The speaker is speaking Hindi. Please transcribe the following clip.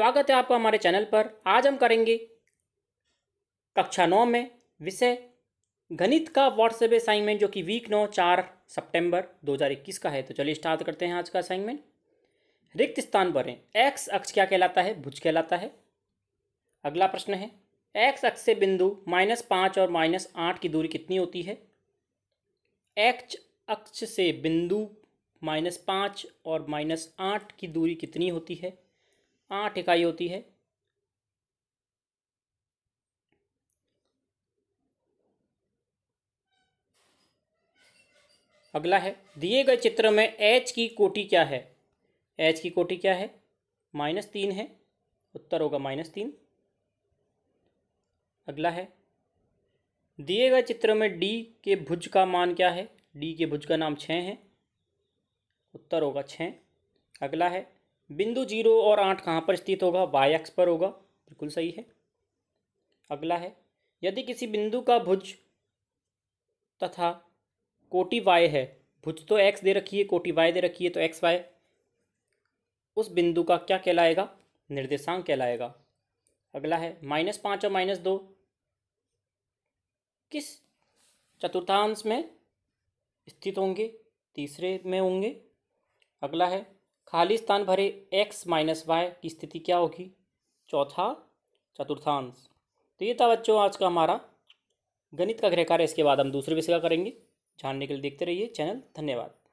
स्वागत है आपका हमारे चैनल पर आज हम करेंगे कक्षा नौ में विषय गणित का व्हाट्सएप असाइनमेंट जो कि वीक नौ चार सितंबर 2021 का है तो चलिए स्टार्ट करते हैं आज का असाइनमेंट रिक्त स्थान पर एक्स अक्ष क्या कहलाता है भुज कहलाता है अगला प्रश्न है एक्स अक्ष से बिंदु माइनस पाँच और माइनस आठ की दूरी कितनी होती है एक्स अक्ष से बिंदु माइनस पाँच और माइनस आठ की दूरी कितनी होती है आठ हाँ, इकाई होती है अगला है दिए गए चित्र में एच की कोटि क्या है एच की कोटि क्या है माइनस तीन है उत्तर होगा माइनस तीन अगला है दिए गए चित्र में डी के भुज का मान क्या है डी के भुज का नाम छः है उत्तर होगा छः अगला है बिंदु जीरो और आठ कहाँ पर स्थित होगा वाई एक्स पर होगा बिल्कुल सही है अगला है यदि किसी बिंदु का भुज तथा कोटि वाई है भुज तो एक्स दे रखी है कोटि वाई दे रखी है तो एक्स वाई उस बिंदु का क्या कहलाएगा निर्देशांक कहलाएगा अगला है माइनस पाँच और माइनस दो किस चतुर्थांश में स्थित होंगे तीसरे में होंगे अगला है खाली स्थान भरे एक्स माइनस वाई की स्थिति क्या होगी चौथा चतुर्थांश तो ये था बच्चों आज का हमारा गणित का गृह कार्य इसके बाद हम दूसरे विषय का करेंगे जानने के लिए देखते रहिए चैनल धन्यवाद